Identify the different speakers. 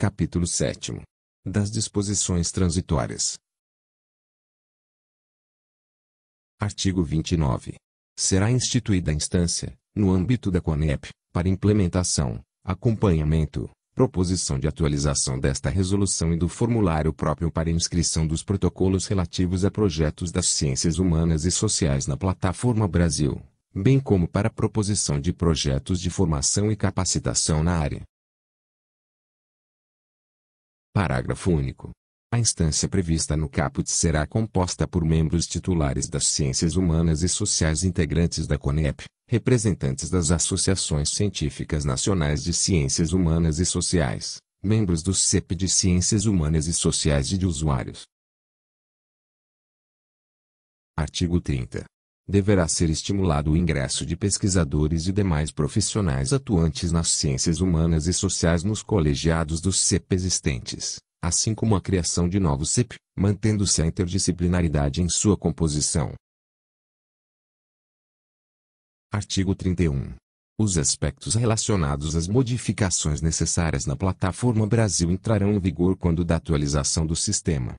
Speaker 1: Capítulo 7 Das disposições transitórias. Artigo 29. Será instituída a instância, no âmbito da CONEP, para implementação, acompanhamento, proposição de atualização desta resolução e do formulário próprio para inscrição dos protocolos relativos a projetos das ciências humanas e sociais na Plataforma Brasil, bem como para proposição de projetos de formação e capacitação na área, Parágrafo único. A instância prevista no caput será composta por membros titulares das ciências humanas e sociais integrantes da CONEP, representantes das associações científicas nacionais de ciências humanas e sociais, membros do CEP de ciências humanas e sociais e de usuários. Artigo 30 deverá ser estimulado o ingresso de pesquisadores e demais profissionais atuantes nas ciências humanas e sociais nos colegiados dos CEP existentes, assim como a criação de novos CEP, mantendo-se a interdisciplinaridade em sua composição. Artigo 31. Os aspectos relacionados às modificações necessárias na plataforma Brasil entrarão em vigor quando da atualização do sistema,